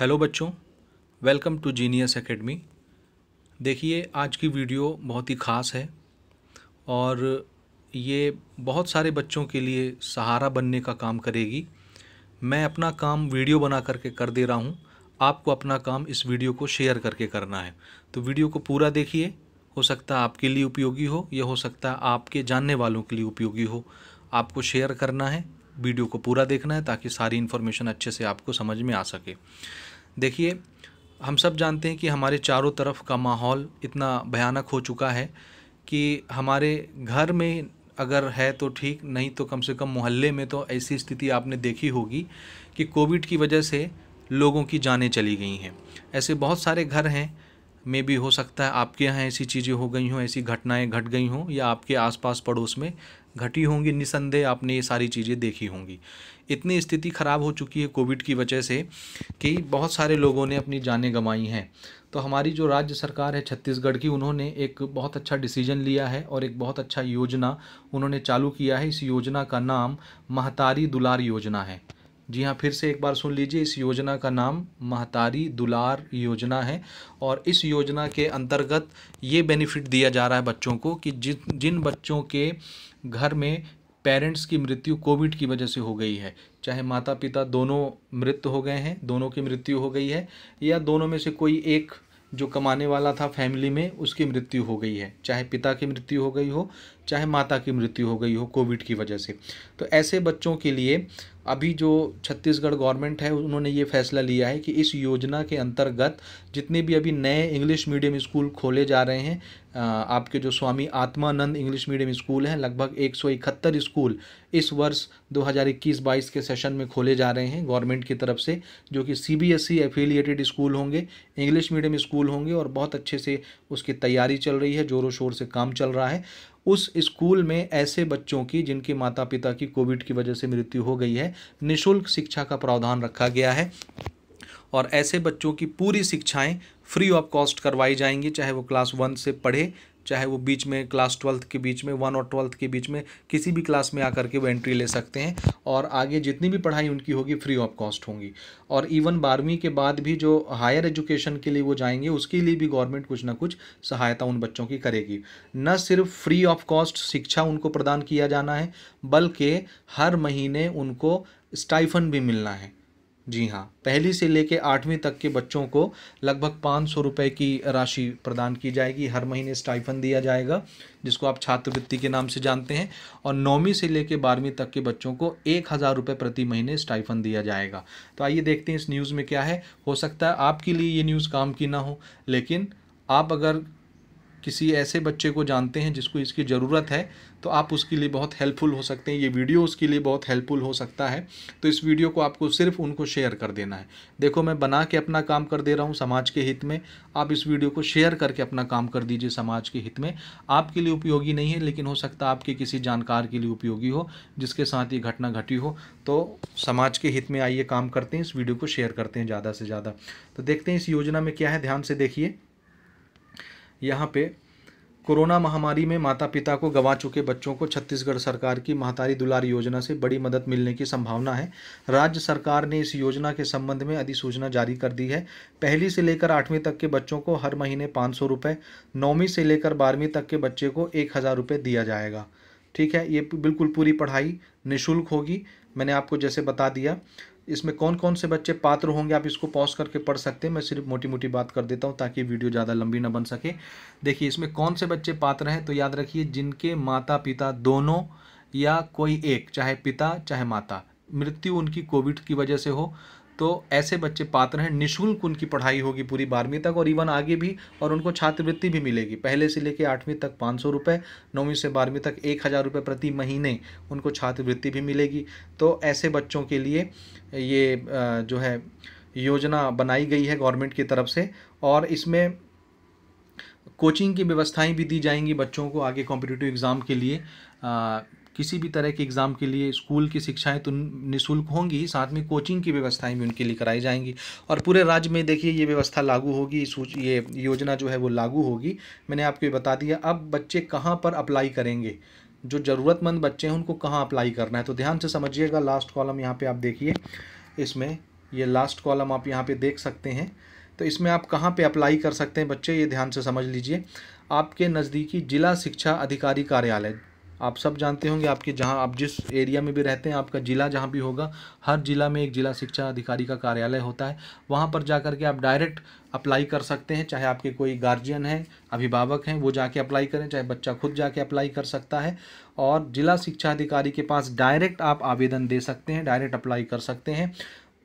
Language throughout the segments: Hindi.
हेलो बच्चों वेलकम टू जीनियस एकेडमी देखिए आज की वीडियो बहुत ही ख़ास है और ये बहुत सारे बच्चों के लिए सहारा बनने का काम करेगी मैं अपना काम वीडियो बना करके कर दे रहा हूँ आपको अपना काम इस वीडियो को शेयर करके करना है तो वीडियो को पूरा देखिए हो सकता है आपके लिए उपयोगी हो या हो सकता है आपके जानने वालों के लिए उपयोगी हो आपको शेयर करना है वीडियो को पूरा देखना है ताकि सारी इन्फॉर्मेशन अच्छे से आपको समझ में आ सके देखिए हम सब जानते हैं कि हमारे चारों तरफ का माहौल इतना भयानक हो चुका है कि हमारे घर में अगर है तो ठीक नहीं तो कम से कम मोहल्ले में तो ऐसी स्थिति आपने देखी होगी कि कोविड की वजह से लोगों की जानें चली गई हैं ऐसे बहुत सारे घर हैं में भी हो सकता है आपके यहाँ ऐसी चीज़ें हो गई हों ऐसी घटनाएं घट गई हों या आपके आसपास पड़ोस में घटी होंगी निसंदेह आपने ये सारी चीज़ें देखी होंगी इतनी स्थिति ख़राब हो चुकी है कोविड की वजह से कि बहुत सारे लोगों ने अपनी जानें गंवाई हैं तो हमारी जो राज्य सरकार है छत्तीसगढ़ की उन्होंने एक बहुत अच्छा डिसीजन लिया है और एक बहुत अच्छा योजना उन्होंने चालू किया है इस योजना का नाम महतारी दुलार योजना है जी हाँ फिर से एक बार सुन लीजिए इस योजना का नाम महतारी दुलार योजना है और इस योजना के अंतर्गत ये बेनिफिट दिया जा रहा है बच्चों को कि जिन जिन बच्चों के घर में पेरेंट्स की मृत्यु कोविड की वजह से हो गई है चाहे माता पिता दोनों मृत हो गए हैं दोनों की मृत्यु हो गई है या दोनों में से कोई एक जो कमाने वाला था फैमिली में उसकी मृत्यु हो गई है चाहे पिता की मृत्यु हो गई हो चाहे माता की मृत्यु हो गई हो कोविड की वजह से तो ऐसे बच्चों के लिए अभी जो छत्तीसगढ़ गवर्नमेंट है उन्होंने ये फैसला लिया है कि इस योजना के अंतर्गत जितने भी अभी नए इंग्लिश मीडियम स्कूल खोले जा रहे हैं आपके जो Swami Atmanand English medium school हैं लगभग इकहत्तर स्कूल इस वर्ष 2021-22 के सेशन में खोले जा रहे हैं गवर्नमेंट की तरफ से जो कि C B S E affiliated school होंगे इंग्लिश मीडियम स्कूल होंगे और बहुत अच्छे से उसकी तैयारी चल रही है ज़ोरों शोर से काम चल रहा है उस स्कूल में ऐसे बच्चों की जिनके माता पिता की कोविड की वजह से मृत्यु हो गई है निशुल्क शिक्षा का प्रावधान रखा गया है और ऐसे बच्चों की पूरी शिक्षाएं फ्री ऑफ कॉस्ट करवाई जाएंगी चाहे वो क्लास वन से पढ़े चाहे वो बीच में क्लास ट्वेल्थ के बीच में वन और ट्वेल्थ के बीच में किसी भी क्लास में आकर के वो एंट्री ले सकते हैं और आगे जितनी भी पढ़ाई उनकी होगी फ्री ऑफ कॉस्ट होंगी और इवन बारहवीं के बाद भी जो हायर एजुकेशन के लिए वो जाएंगे उसके लिए भी गवर्नमेंट कुछ ना कुछ सहायता उन बच्चों की करेगी न सिर्फ फ्री ऑफ कॉस्ट शिक्षा उनको प्रदान किया जाना है बल्कि हर महीने उनको स्टाइफन भी मिलना है जी हाँ पहली से लेकर आठवीं तक के बच्चों को लगभग पाँच सौ रुपये की राशि प्रदान की जाएगी हर महीने स्टाइफन दिया जाएगा जिसको आप छात्रवृत्ति के नाम से जानते हैं और नौवीं से लेकर बारहवीं तक के बच्चों को एक हज़ार रुपये प्रति महीने स्टाइफन दिया जाएगा तो आइए देखते हैं इस न्यूज़ में क्या है हो सकता है आपके लिए ये न्यूज़ काम की ना हो लेकिन आप अगर किसी ऐसे बच्चे को जानते हैं जिसको इसकी ज़रूरत है तो आप उसके लिए बहुत हेल्पफुल हो सकते हैं ये वीडियो उसके लिए बहुत हेल्पफुल हो सकता है तो इस वीडियो को आपको सिर्फ उनको शेयर कर देना है देखो मैं बना के अपना काम कर दे रहा हूँ समाज के हित में आप इस वीडियो को शेयर करके अपना काम कर दीजिए समाज के हित में आपके लिए उपयोगी नहीं है लेकिन हो सकता है आपके किसी जानकार के लिए उपयोगी हो जिसके साथ ये घटना घटी हो तो समाज के हित में आइए काम करते हैं इस वीडियो को शेयर करते हैं ज़्यादा से ज़्यादा तो देखते हैं इस योजना में क्या है ध्यान से देखिए यहाँ पे कोरोना महामारी में माता पिता को गंवा चुके बच्चों को छत्तीसगढ़ सरकार की महतारी दुलार योजना से बड़ी मदद मिलने की संभावना है राज्य सरकार ने इस योजना के संबंध में अधिसूचना जारी कर दी है पहली से लेकर आठवीं तक के बच्चों को हर महीने पाँच सौ रुपये नौवीं से लेकर बारहवीं तक के बच्चे को एक हज़ार रुपये दिया जाएगा ठीक है ये बिल्कुल पूरी पढ़ाई निःशुल्क होगी मैंने आपको जैसे बता दिया इसमें कौन कौन से बच्चे पात्र होंगे आप इसको पॉज करके पढ़ सकते हैं मैं सिर्फ मोटी मोटी बात कर देता हूँ ताकि वीडियो ज़्यादा लंबी ना बन सके देखिए इसमें कौन से बच्चे पात्र हैं तो याद रखिए जिनके माता पिता दोनों या कोई एक चाहे पिता चाहे माता मृत्यु उनकी कोविड की वजह से हो तो ऐसे बच्चे पात्र हैं निःशुल्क उनकी पढ़ाई होगी पूरी बारहवीं तक और इवन आगे भी और उनको छात्रवृत्ति भी मिलेगी पहले से लेकर आठवीं तक पाँच सौ रुपये नौवीं से बारहवीं तक एक हज़ार रुपये प्रति महीने उनको छात्रवृत्ति भी मिलेगी तो ऐसे बच्चों के लिए ये जो है योजना बनाई गई है गवर्नमेंट की तरफ से और इसमें कोचिंग की व्यवस्थाएं भी दी जाएंगी बच्चों को आगे कॉम्पिटिटिव एग्ज़ाम के लिए किसी भी तरह के एग्ज़ाम के लिए स्कूल की शिक्षाएं तो निःशुल्क होंगी साथ में कोचिंग की व्यवस्थाएं भी उनके लिए कराई जाएंगी और पूरे राज्य में देखिए ये व्यवस्था लागू होगी ये योजना जो है वो लागू होगी मैंने आपको ये बता दिया अब बच्चे कहाँ पर अप्लाई करेंगे जो ज़रूरतमंद बच्चे हैं उनको कहाँ अप्लाई करना है तो ध्यान से समझिएगा लास्ट कॉलम यहाँ पर आप देखिए इसमें ये लास्ट कॉलम आप यहाँ पर देख सकते हैं तो इसमें आप कहाँ पे अप्लाई कर सकते हैं बच्चे ये ध्यान से समझ लीजिए आपके नज़दीकी ज़िला शिक्षा अधिकारी कार्यालय आप सब जानते होंगे आपके जहाँ आप जिस एरिया में भी रहते हैं आपका ज़िला जहाँ भी होगा हर ज़िला में एक ज़िला शिक्षा अधिकारी का कार्यालय होता है वहाँ पर जा के आप डायरेक्ट अप्लाई कर सकते हैं चाहे आपके कोई गार्जियन है अभिभावक हैं वो जाके अप्लाई करें चाहे बच्चा खुद जाके अप्लाई कर सकता है और ज़िला शिक्षा अधिकारी के पास डायरेक्ट आप आवेदन दे सकते हैं डायरेक्ट अप्लाई कर सकते हैं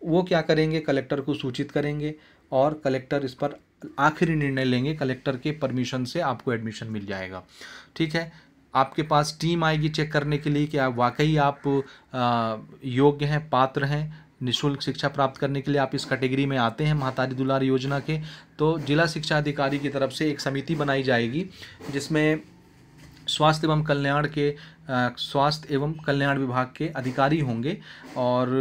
वो क्या करेंगे कलेक्टर को सूचित करेंगे और कलेक्टर इस पर आखिरी निर्णय लेंगे कलेक्टर के परमिशन से आपको एडमिशन मिल जाएगा ठीक है आपके पास टीम आएगी चेक करने के लिए कि आप वाकई आप योग्य हैं पात्र हैं निशुल्क शिक्षा प्राप्त करने के लिए आप इस कैटेगरी में आते हैं महातारी दुलार योजना के तो जिला शिक्षा अधिकारी की तरफ से एक समिति बनाई जाएगी जिसमें स्वास्थ्य एवं कल्याण के स्वास्थ्य एवं कल्याण विभाग के अधिकारी होंगे और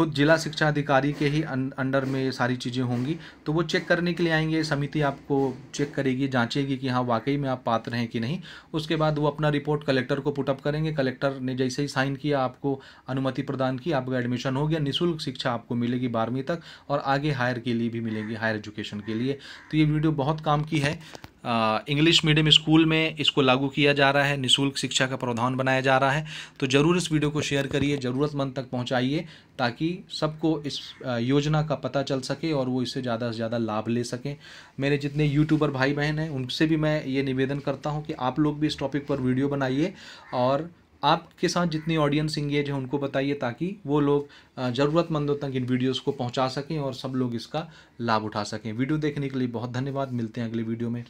खुद जिला शिक्षा अधिकारी के ही अं-, अंडर में ये सारी चीज़ें होंगी तो वो चेक करने के लिए आएंगे समिति आपको चेक करेगी जांचेगी कि हाँ वाकई में आप पात्र हैं कि नहीं उसके बाद वो अपना रिपोर्ट कलेक्टर को पुटअप करेंगे कलेक्टर ने जैसे ही साइन किया आपको अनुमति प्रदान की आपका एडमिशन हो गया निःशुल्क शिक्षा आपको मिलेगी बारहवीं तक और आगे हायर के लिए भी मिलेगी हायर एजुकेशन के लिए तो ये वीडियो बहुत काम की है इंग्लिश मीडियम स्कूल में इसको लागू किया जा रहा है निशुल्क शिक्षा का प्रावधान बनाया जा रहा है तो ज़रूर इस वीडियो को शेयर करिए ज़रूरतमंद तक पहुंचाइए ताकि सबको इस योजना का पता चल सके और वो इससे ज़्यादा से ज़्यादा लाभ ले सकें मेरे जितने यूट्यूबर भाई बहन हैं उनसे भी मैं ये निवेदन करता हूँ कि आप लोग भी इस टॉपिक पर वीडियो बनाइए और आपके साथ जितनी ऑडियंस इंगेज है उनको बताइए ताकि वो लोग ज़रूरतमंदों तक इन वीडियोस को पहुंचा सकें और सब लोग इसका लाभ उठा सकें वीडियो देखने के लिए बहुत धन्यवाद मिलते हैं अगले वीडियो में